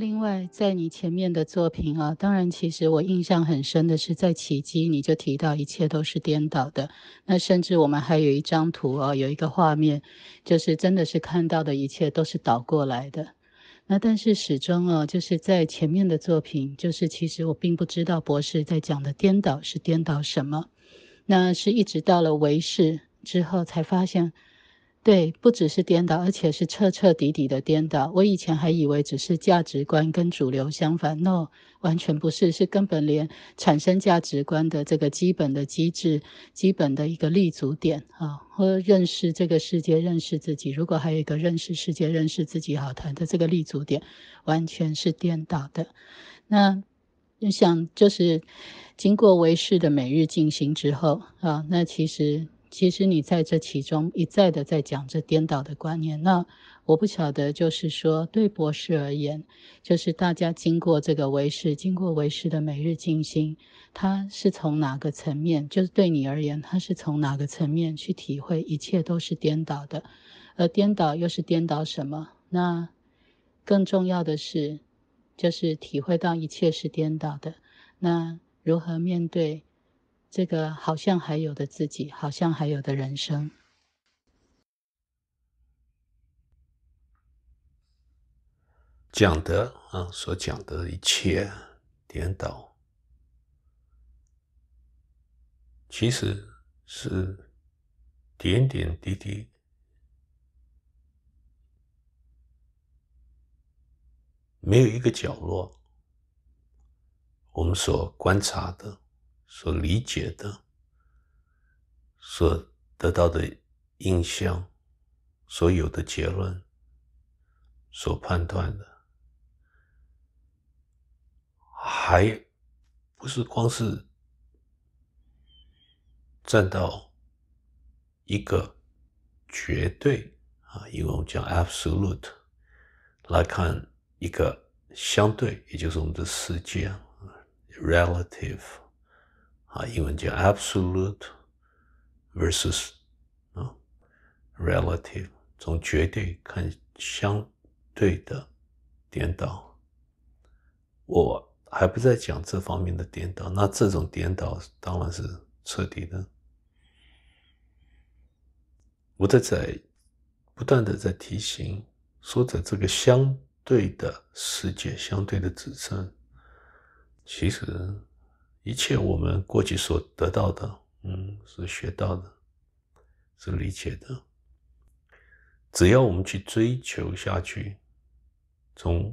另外，在你前面的作品啊，当然，其实我印象很深的是在奇迹，你就提到一切都是颠倒的。那甚至我们还有一张图啊，有一个画面，就是真的是看到的一切都是倒过来的。那但是始终啊，就是在前面的作品，就是其实我并不知道博士在讲的颠倒是颠倒什么。那是一直到了维世之后，才发现。对，不只是颠倒，而且是彻彻底底的颠倒。我以前还以为只是价值观跟主流相反，no，完全不是，是根本连产生价值观的这个基本的机制、基本的一个立足点啊，和认识这个世界、认识自己。如果还有一个认识世界、认识自己好谈的这个立足点，完全是颠倒的。那你想，就是经过维氏的每日进行之后啊，那其实。其实你在这其中一再的在讲这颠倒的观念，那我不晓得就是说对博士而言，就是大家经过这个为师，经过为师的每日静心，他是从哪个层面？就是对你而言，他是从哪个层面去体会一切都是颠倒的，而颠倒又是颠倒什么？那更重要的是，就是体会到一切是颠倒的，那如何面对？这个好像还有的自己，好像还有的人生，讲的啊，所讲的一切颠倒，其实是点点滴滴，没有一个角落，我们所观察的。所理解的、所得到的印象、所有的结论、所判断的，还不是光是站到一个绝对啊，因为我们讲 absolute 来看一个相对，也就是我们的世界 relative。啊，英文叫 absolute versus 啊 relative，从绝对看相对的颠倒。我还不在讲这方面的颠倒，那这种颠倒当然是彻底的。我在在不断的在提醒，说在这个相对的世界，相对的指针，其实。一切我们过去所得到的，嗯，所学到的，所理解的，只要我们去追求下去，从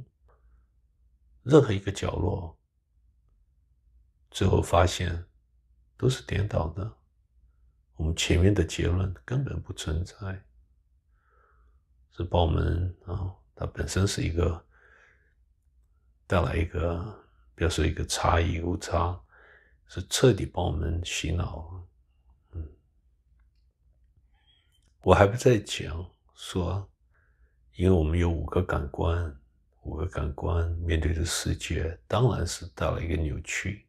任何一个角落，最后发现都是颠倒的。我们前面的结论根本不存在，是把我们啊，它本身是一个带来一个，比如说一个差异误差。是彻底帮我们洗脑，嗯，我还不在讲说，因为我们有五个感官，五个感官面对的世界当然是带来一个扭曲，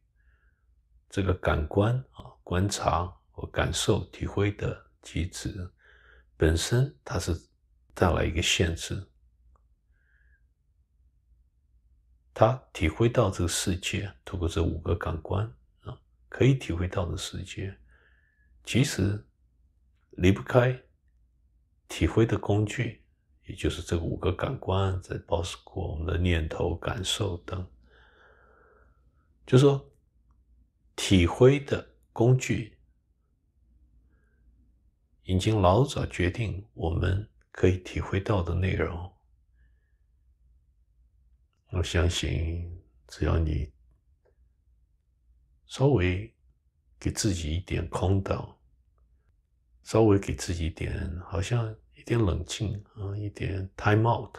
这个感官啊观察和感受体会的机制本身它是带来一个限制，他体会到这个世界通过这五个感官。可以体会到的世界，其实离不开体会的工具，也就是这五个感官，在包过我们的念头、感受等。就说体会的工具已经老早决定我们可以体会到的内容。我相信，只要你。稍微给自己一点空档，稍微给自己一点，好像一点冷静啊，一点 time out，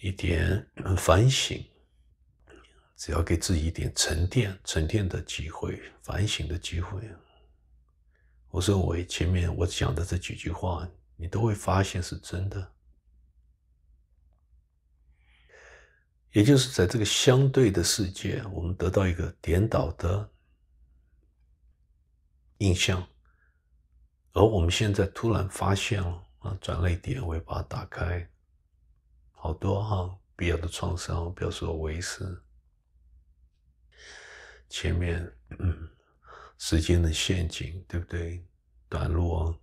一点反省。只要给自己一点沉淀、沉淀的机会，反省的机会，我认为前面我讲的这几句话，你都会发现是真的。也就是在这个相对的世界，我们得到一个颠倒的印象，而我们现在突然发现了啊，转泪点，我也把它打开，好多哈，必要的创伤，比如说维斯，前面嗯，时间的陷阱，对不对？短路啊。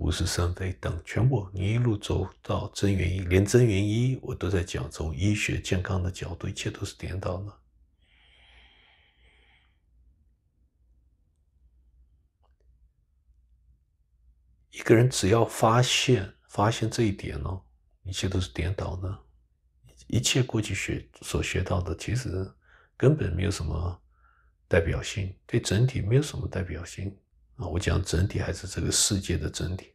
无十生非等全部，你一路走到真元一，连真元一我都在讲。从医学健康的角度，一切都是颠倒的。一个人只要发现发现这一点呢，一切都是颠倒的。一切过去学所学到的，其实根本没有什么代表性，对整体没有什么代表性。啊，我讲整体还是这个世界的整体，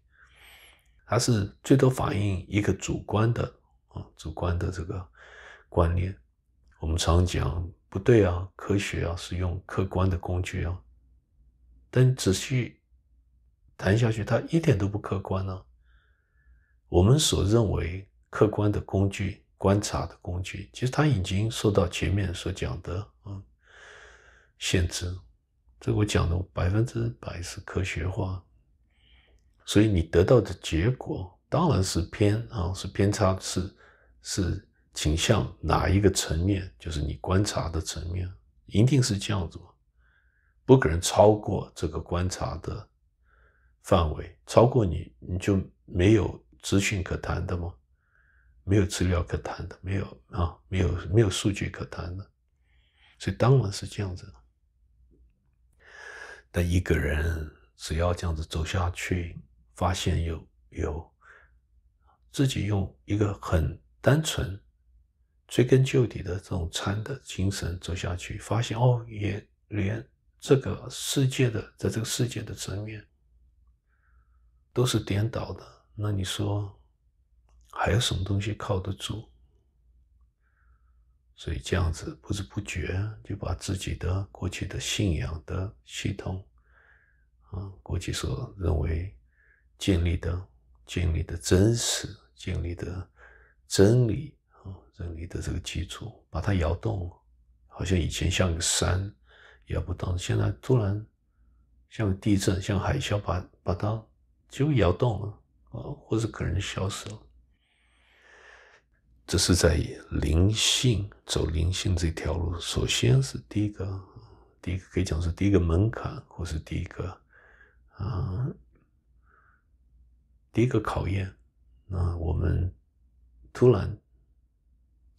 它是最多反映一个主观的啊，主观的这个观念。我们常讲不对啊，科学啊是用客观的工具啊，但仔细谈下去，它一点都不客观呢。我们所认为客观的工具、观察的工具，其实它已经受到前面所讲的啊限制。这我讲的百分之百是科学化，所以你得到的结果当然是偏啊，是偏差是，是倾向哪一个层面？就是你观察的层面，一定是这样子不可能超过这个观察的范围，超过你你就没有资讯可谈的嘛，没有资料可谈的，没有啊，没有没有数据可谈的，所以当然是这样子。但一个人只要这样子走下去，发现有有自己用一个很单纯、追根究底的这种禅的精神走下去，发现哦，也连这个世界的在这个世界的层面都是颠倒的。那你说还有什么东西靠得住？所以这样子不知不觉就把自己的过去的信仰的系统，啊，过去所认为建立的、建立的真实、建立的真理啊、真理的这个基础，把它摇动了，好像以前像个山摇不动，现在突然像地震、像海啸，把把它就摇动了啊，或者可能消失了。这是在灵性走灵性这条路，首先是第一个，第一个可以讲是第一个门槛，或是第一个啊，第一个考验。那我们突然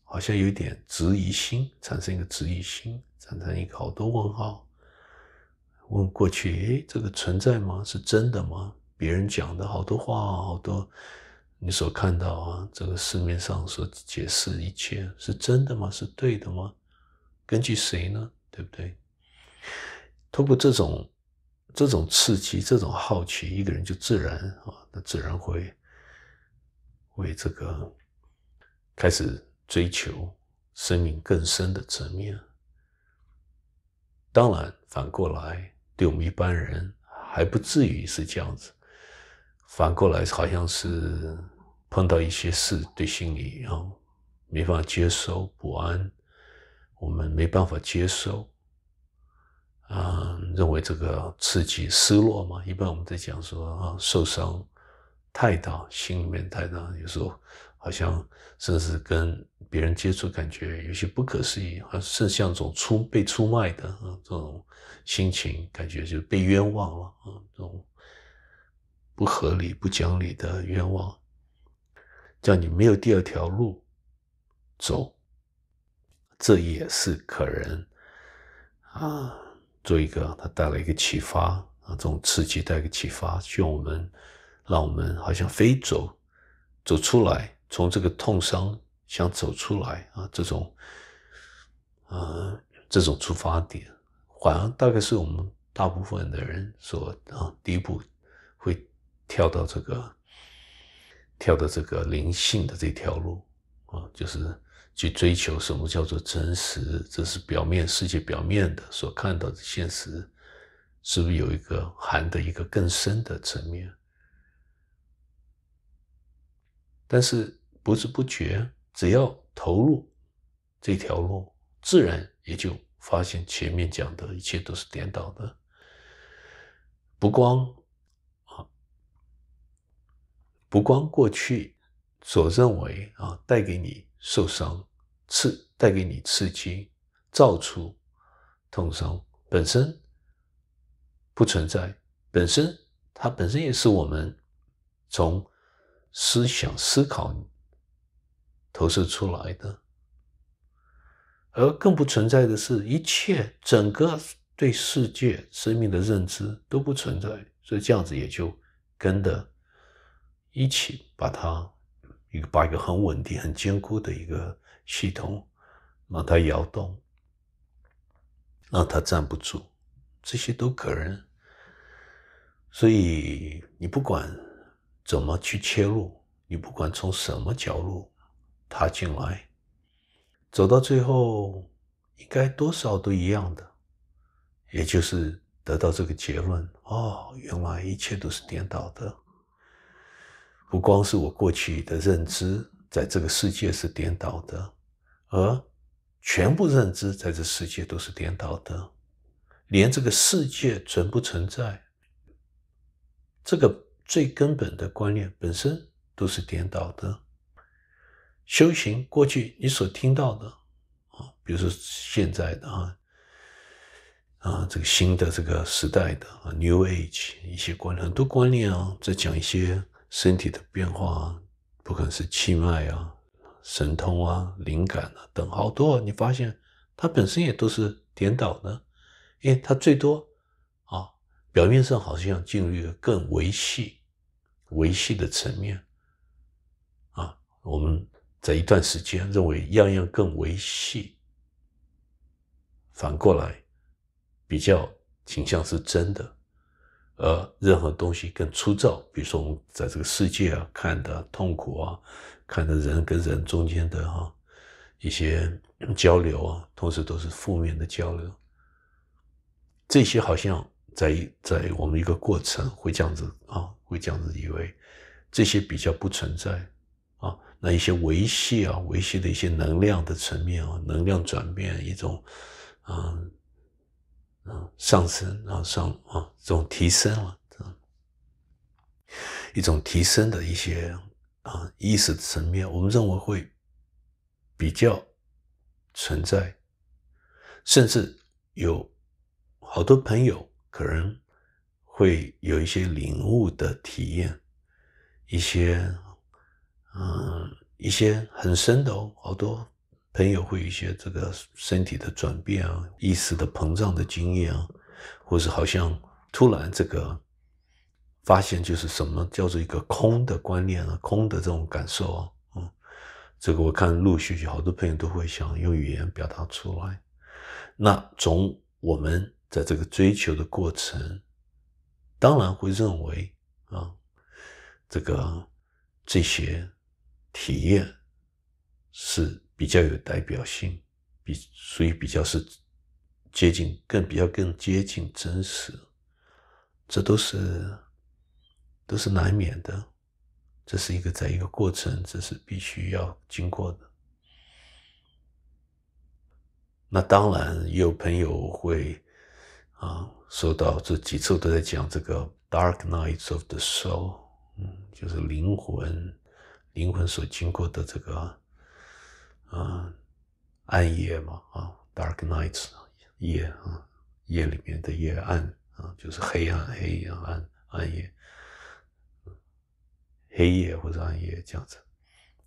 好像有点质疑心，产生一个质疑心，产生一个好多问号，问过去，哎，这个存在吗？是真的吗？别人讲的好多话，好多。你所看到啊，这个市面上所解释一切是真的吗？是对的吗？根据谁呢？对不对？通过这种、这种刺激、这种好奇，一个人就自然啊，那自然会为这个开始追求生命更深的层面。当然，反过来，对我们一般人还不至于是这样子。反过来，好像是。碰到一些事，对心理啊，没办法接受，不安，我们没办法接受，啊，认为这个刺激失落嘛。一般我们在讲说啊，受伤太大，心里面太大，有时候好像甚至跟别人接触，感觉有些不可思议，还甚至像种出被出卖的啊，这种心情感觉就被冤枉了啊，这种不合理、不讲理的冤枉。叫你没有第二条路走，这也是可能啊。做一个，他带来一个启发啊，这种刺激带一个启发，希望我们让我们好像飞走，走出来，从这个痛伤想走出来啊。这种，啊这种出发点，反而大概是我们大部分的人所啊，第一步会跳到这个。跳的这个灵性的这条路啊，就是去追求什么叫做真实？这是表面世界表面的所看到的现实，是不是有一个含的一个更深的层面？但是不知不觉，只要投入这条路，自然也就发现前面讲的一切都是颠倒的，不光。不光过去所认为啊，带给你受伤、刺，带给你刺激，造出痛伤本身不存在，本身它本身也是我们从思想思考投射出来的，而更不存在的是一切整个对世界生命的认知都不存在，所以这样子也就跟的。一起把它，一个把一个很稳定、很坚固的一个系统，让它摇动，让它站不住，这些都可能。所以你不管怎么去切入，你不管从什么角度踏进来，走到最后应该多少都一样的，也就是得到这个结论：哦，原来一切都是颠倒的。不光是我过去的认知在这个世界是颠倒的，而全部认知在这世界都是颠倒的，连这个世界存不存在，这个最根本的观念本身都是颠倒的。修行过去你所听到的啊，比如说现在的啊啊这个新的这个时代的啊，New age 一些观念，很多观念啊在讲一些。身体的变化啊，不管是气脉啊、神通啊、灵感啊等，好多啊，你发现它本身也都是颠倒的，因为它最多啊，表面上好像进入一个更维系、维系的层面啊，我们在一段时间认为样样更维系，反过来比较倾向是真的。呃，任何东西更粗糙，比如说我们在这个世界啊看的痛苦啊，看的人跟人中间的啊一些交流啊，同时都是负面的交流。这些好像在在我们一个过程会这样子啊，会这样子以为这些比较不存在啊，那一些维系啊维系的一些能量的层面啊，能量转变一种嗯。上升，然后上啊，这种提升了，一种提升的一些啊意识层面，我们认为会比较存在，甚至有好多朋友可能会有一些领悟的体验，一些嗯一些很深的哦，好多。朋友会有一些这个身体的转变啊，意识的膨胀的经验啊，或是好像突然这个发现，就是什么叫做一个空的观念啊，空的这种感受啊，嗯，这个我看陆续就好多朋友都会想用语言表达出来。那从我们在这个追求的过程，当然会认为啊，这个这些体验是。比较有代表性，比所以比较是接近，更比较更接近真实，这都是都是难免的，这是一个在一个过程，这是必须要经过的。那当然，也有朋友会啊，说到这几次都在讲这个 Dark Nights of the Soul，嗯，就是灵魂灵魂所经过的这个。啊，暗夜嘛，啊，dark nights，夜啊，夜里面的夜，暗啊，就是黑暗，黑暗、暗，暗夜，黑夜或者暗夜这样子。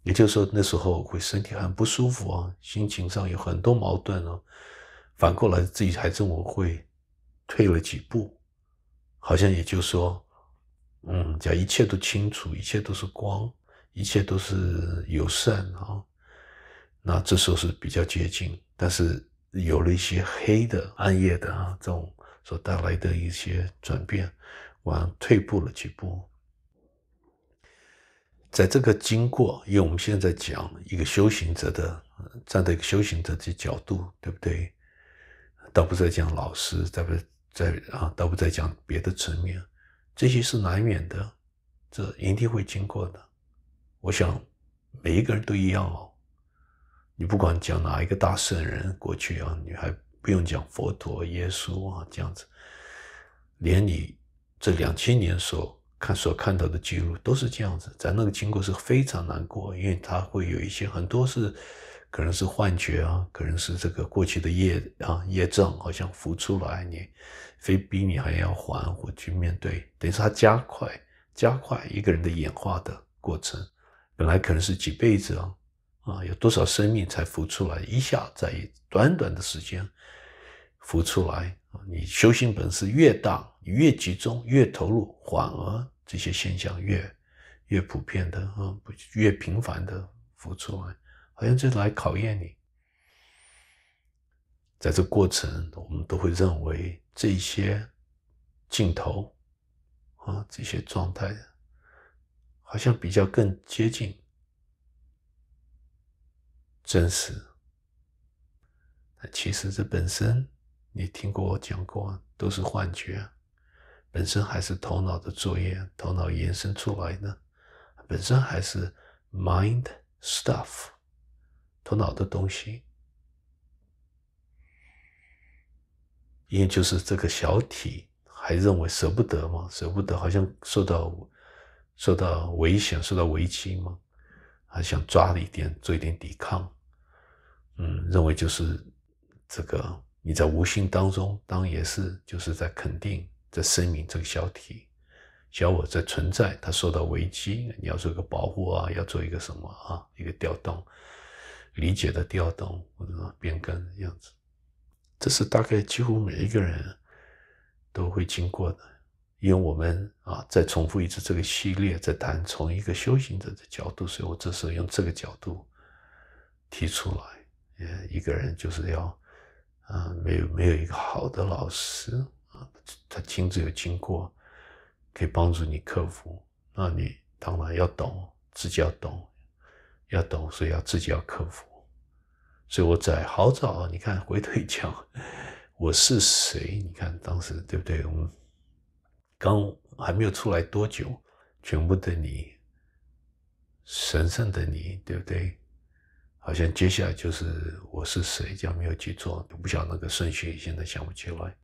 也就是说，那时候会身体很不舒服啊，心情上有很多矛盾啊。反过来，自己还自我会退了几步，好像也就是说，嗯，讲一切都清楚，一切都是光，一切都是友善啊。那这时候是比较接近，但是有了一些黑的、暗夜的啊，这种所带来的一些转变，往退步了几步。在这个经过，因为我们现在讲一个修行者的站在一个修行者的角度，对不对？倒不在讲老师，在不在啊？倒不在讲别的层面，这些是难免的，这一定会经过的。我想，每一个人都一样哦。你不管讲哪一个大圣人过去啊，你还不用讲佛陀、耶稣啊，这样子，连你这两千年所看所看到的记录都是这样子。在那个经过是非常难过，因为他会有一些很多是可能是幻觉啊，可能是这个过去的业啊、业障好像浮出来，你非逼你还要还，我去面对，等于说他加快加快一个人的演化的过程，本来可能是几辈子啊。啊，有多少生命才浮出来？一下在短短的时间浮出来啊！你修行本事越大，越集中，越投入，反而这些现象越越普遍的啊，越频繁的浮出来，好像就来考验你。在这过程，我们都会认为这些镜头啊，这些状态，好像比较更接近。真实，那其实这本身，你听过我讲过，都是幻觉，本身还是头脑的作业，头脑延伸出来的，本身还是 mind stuff，头脑的东西，因就是这个小体还认为舍不得吗？舍不得，好像受到受到危险，受到危机吗？还想抓一点，做一点抵抗。嗯，认为就是这个你在无形当中，当然也是就是在肯定，在声明这个小体、小我在存在，它受到危机，你要做一个保护啊，要做一个什么啊，一个调动、理解的调动或者变更的样子。这是大概几乎每一个人都会经过的，因为我们啊，再重复一次这个系列在谈从一个修行者的角度，所以我这时候用这个角度提出来。呃，一个人就是要，啊，没有没有一个好的老师啊，他亲自有经过，可以帮助你克服。那你当然要懂，自己要懂，要懂，所以要自己要克服。所以我在好早，你看回头讲，我是谁？你看当时对不对？我们刚还没有出来多久，全部的你，神圣的你，对不对？好像接下来就是我是谁，这样没有记错，不晓得那个顺序，现在想不起来。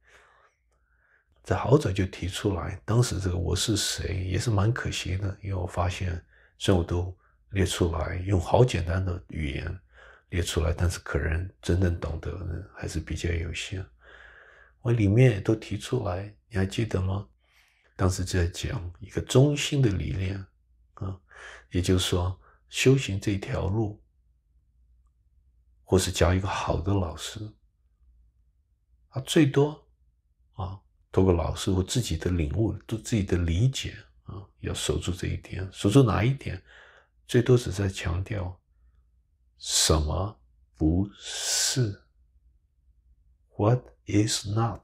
在好早就提出来，当时这个我是谁也是蛮可惜的，因为我发现以我都列出来，用好简单的语言列出来，但是可能真正懂得呢还是比较有限。我里面也都提出来，你还记得吗？当时在讲一个中心的理念啊，也就是说修行这条路。或是教一个好的老师，啊，最多，啊，通过老师或自己的领悟，做自己的理解，啊，要守住这一点，守住哪一点？最多只在强调，什么不是？What is not？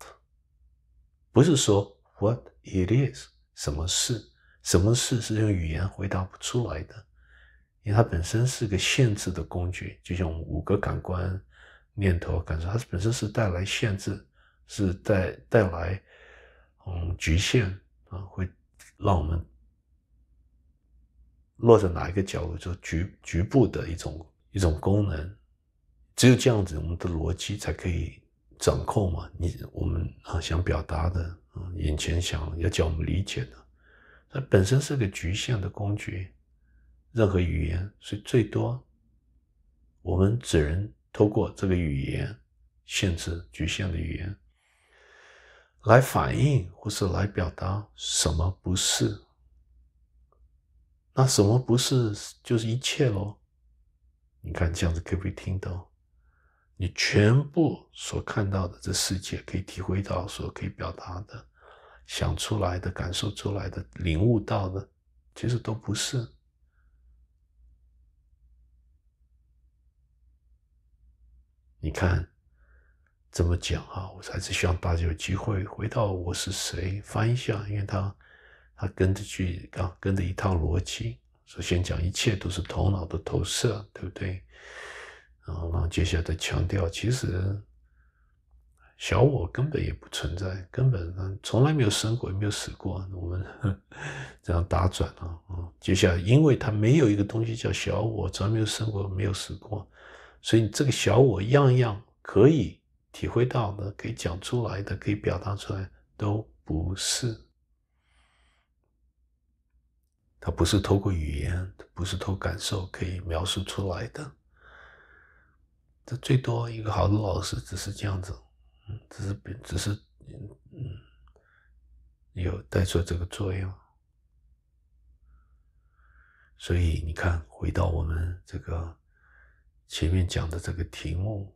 不是说 What it is？什么是？什么是是用语言回答不出来的？因为它本身是个限制的工具，就像五个感官、念头、感受，它本身是带来限制，是带带来嗯局限啊，会让我们落在哪一个角度，就局局部的一种一种功能。只有这样子，我们的逻辑才可以掌控嘛。你我们啊想表达的啊，眼前想要叫我们理解的，它本身是个局限的工具。任何语言是最多，我们只能透过这个语言，限制局限的语言，来反映或是来表达什么不是。那什么不是就是一切喽？你看这样子可不可以听懂？你全部所看到的这世界，可以体会到，所可以表达的、想出来的、感受出来的、领悟到的，其实都不是。你看，这么讲啊，我还是希望大家有机会回到我是谁，翻一下，因为他他跟着去啊，跟着一套逻辑。首先讲一切都是头脑的投射，对不对？然后，然后接下来再强调，其实小我根本也不存在，根本从来没有生过，也没有死过。我们 这样打转啊啊！接下来，因为他没有一个东西叫小我，从来没有生过，没有死过。所以，这个小我样样可以体会到的，可以讲出来的，可以表达出来，都不是。它不是透过语言，不是透过感受可以描述出来的。这最多一个好的老师只是这样子，只是只是嗯，有带出这个作用。所以你看，回到我们这个。前面讲的这个题目，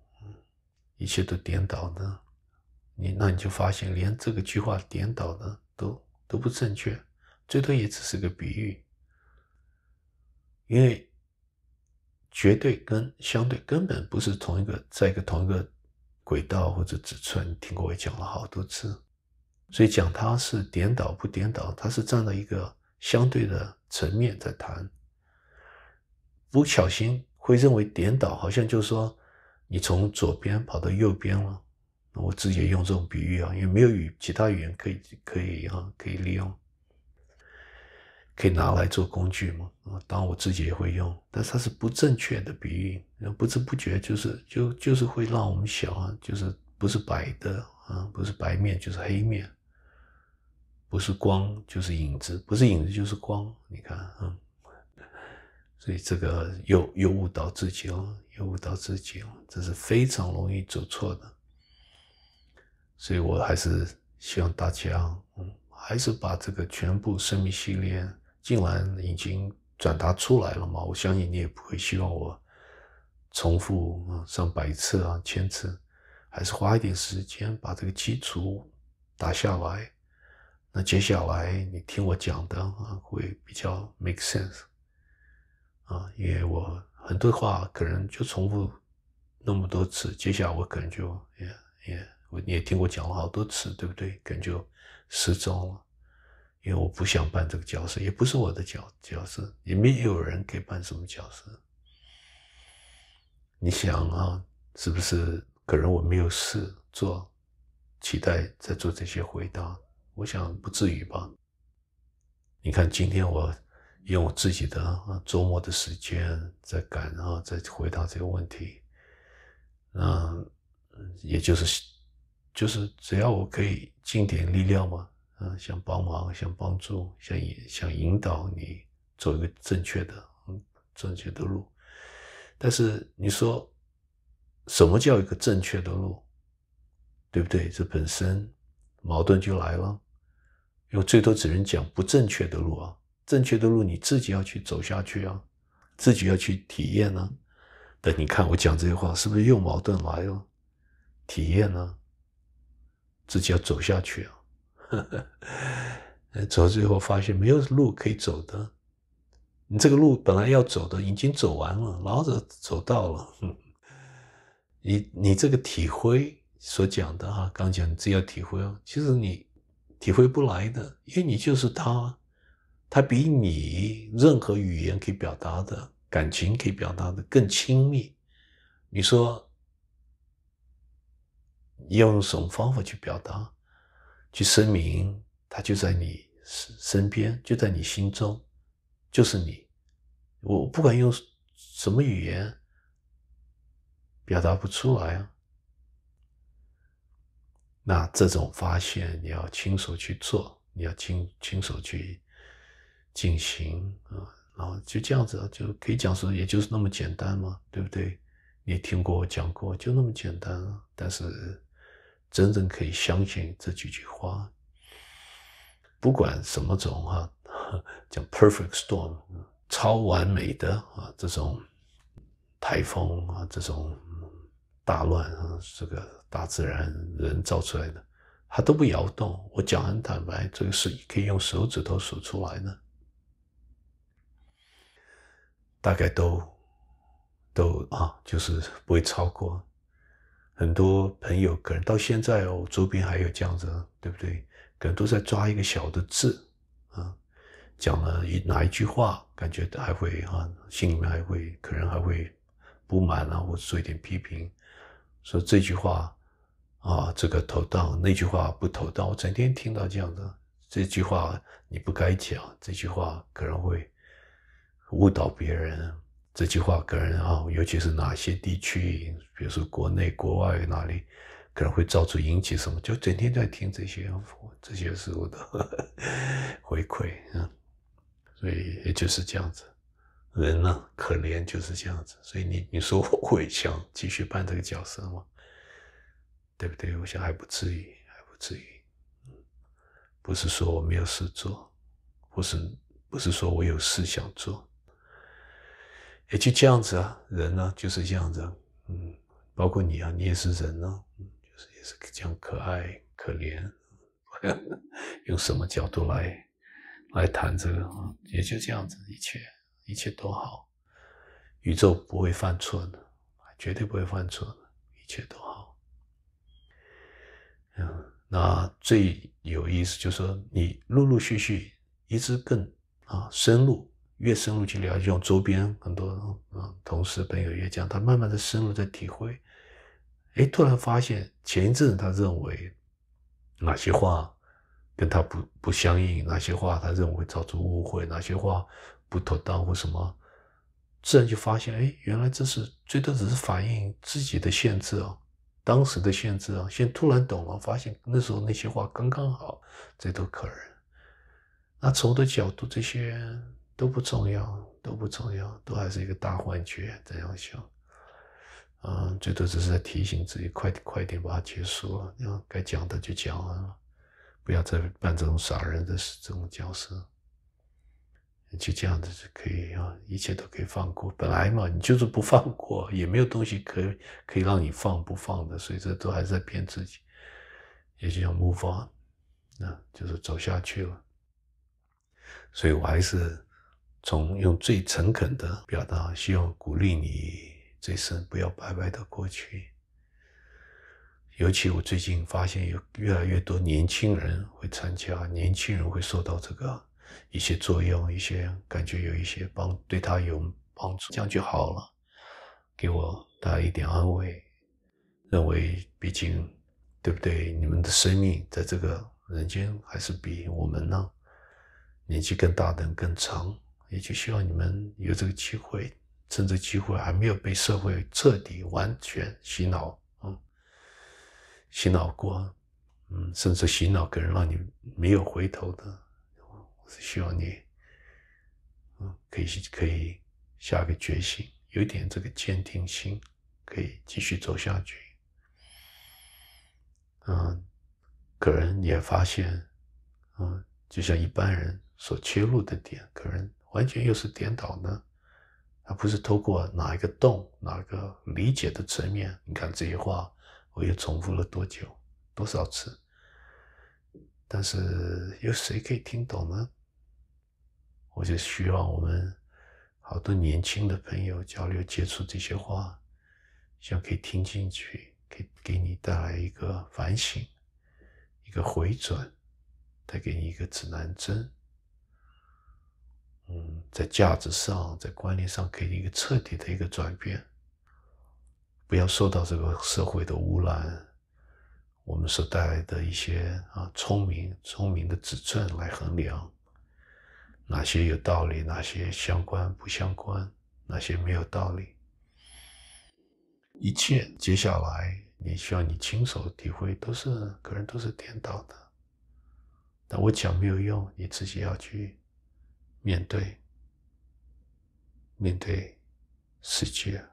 一切都颠倒的，你那你就发现，连这个句话颠倒的都都不正确，最多也只是个比喻，因为绝对跟相对根本不是同一个在一个同一个轨道或者尺寸。听过我讲了好多次，所以讲它是颠倒不颠倒，它是站在一个相对的层面在谈，不小心。会认为颠倒好像就是说，你从左边跑到右边了。我自己用这种比喻啊，也没有语其他语言可以可以啊可以利用，可以拿来做工具嘛啊，当然我自己也会用，但它是不正确的比喻。不知不觉就是就就是会让我们想啊，就是不是白的啊，不是白面就是黑面，不是光就是影子，不是影子就是光。你看啊。所以这个又又误导自己哦，又误导自己哦，这是非常容易走错的。所以我还是希望大家，嗯，还是把这个全部生命系列，既然已经转达出来了嘛，我相信你也不会希望我重复啊上百次啊千次，还是花一点时间把这个基础打下来。那接下来你听我讲的啊，会比较 make sense。啊，因为我很多话可能就重复那么多次，接下来我可能就也也我你也听我讲了好多次，对不对？可能就失踪了，因为我不想扮这个角色，也不是我的角角色，也没有人给扮什么角色。你想啊，是不是？可能我没有事做，期待在做这些回答。我想不至于吧？你看今天我。用我自己的周末的时间在赶，然后再回答这个问题。嗯，也就是，就是只要我可以尽点力量嘛，啊，想帮忙，想帮助，想引，想引导你走一个正确的，嗯，正确的路。但是你说，什么叫一个正确的路？对不对？这本身矛盾就来了。因为最多只能讲不正确的路啊。正确的路你自己要去走下去啊，自己要去体验啊。但你看我讲这些话是不是又矛盾来了？体验啊，自己要走下去啊。走最后发现没有路可以走的，你这个路本来要走的已经走完了，老子走到了。你你这个体会所讲的啊，刚讲自己要体会哦，其实你体会不来的，因为你就是他。它比你任何语言可以表达的感情、可以表达的更亲密。你说，你要用什么方法去表达、去声明？它就在你身身边，就在你心中，就是你。我不管用什么语言，表达不出来啊。那这种发现，你要亲手去做，你要亲亲手去。进行啊，然后就这样子，就可以讲说，也就是那么简单嘛，对不对？你听过我讲过，就那么简单啊。但是真正可以相信这几句话，不管什么种啊，叫 perfect storm，超完美的啊，这种台风啊，这种大乱，这个大自然人造出来的，它都不摇动。我讲很坦白，这个是可以用手指头数出来的。大概都，都啊，就是不会超过。很多朋友可能到现在哦，周边还有这样子，对不对？可能都在抓一个小的字，啊，讲了一哪一句话，感觉还会啊，心里面还会可能还会不满啊，或者做一点批评，说这句话啊，这个头当，那句话不头当。我整天听到这样的，这句话你不该讲，这句话可能会。误导别人这句话，可能啊，尤其是哪些地区，比如说国内、国外哪里，可能会造出引起什么，就整天在听这些这些事物的 回馈，嗯，所以也就是这样子，人呢可怜就是这样子。所以你你说我会想继续扮这个角色吗？对不对？我想还不至于，还不至于，不是说我没有事做，不是不是说我有事想做。也就这样子啊，人呢就是这样子，嗯，包括你啊，你也是人呢，就是也是这样可爱可怜，用什么角度来来谈这个？也就这样子，一切一切都好，宇宙不会犯错的，绝对不会犯错的，一切都好。嗯，那最有意思就是说，你陆陆续续一直更啊深入。越深入去聊，就用周边很多嗯同事朋友越讲，他慢慢的深入在体会，哎，突然发现前一阵子他认为哪些话跟他不不相应，哪些话他认为会造成误会，哪些话不妥当或什么，自然就发现哎，原来这是最多只是反映自己的限制哦，当时的限制哦，现突然懂了，发现那时候那些话刚刚好，这都可人。那从的角度这些。都不重要，都不重要，都还是一个大幻觉。这样想，嗯，最多只是在提醒自己，快点，快点把它结束。了，该讲的就讲，了，不要再扮这种傻人的这种角色。就这样子就可以啊，一切都可以放过。本来嘛，你就是不放过，也没有东西可以可以让你放不放的。所以这都还是在骗自己。也就要 move on，那就是走下去了。所以我还是。从用最诚恳的表达，希望鼓励你，这一生不要白白的过去。尤其我最近发现，有越来越多年轻人会参加，年轻人会受到这个一些作用，一些感觉有一些帮，对他有帮助，这样就好了。给我带来一点安慰，认为毕竟，对不对？你们的生命在这个人间还是比我们呢，年纪更大的更长。也就希望你们有这个机会，趁这个机会还没有被社会彻底、完全洗脑，嗯，洗脑过，嗯，甚至洗脑可能让你没有回头的，我是希望你，嗯，可以可以下个决心，有点这个坚定心，可以继续走下去。嗯，可能你也发现，嗯，就像一般人所切入的点，可能。完全又是颠倒呢？而不是透过哪一个洞、哪个理解的层面？你看这些话，我又重复了多久、多少次？但是有谁可以听懂呢？我就希望我们好多年轻的朋友交流接触这些话，希望可以听进去，可以给你带来一个反省、一个回转，带给你一个指南针。嗯，在价值上，在观念上，给你一个彻底的一个转变，不要受到这个社会的污染，我们所带来的一些啊聪明聪明的指正来衡量，哪些有道理，哪些相关不相关，哪些没有道理。一切接下来你需要你亲手体会，都是可人都是颠倒的。但我讲没有用，你自己要去。面对，面对世界，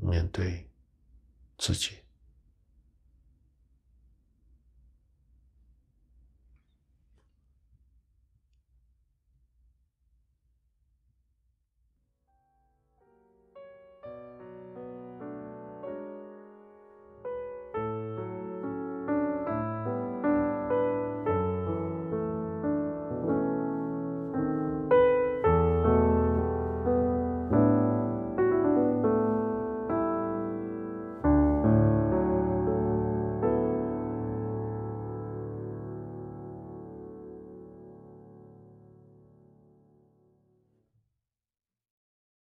面对自己。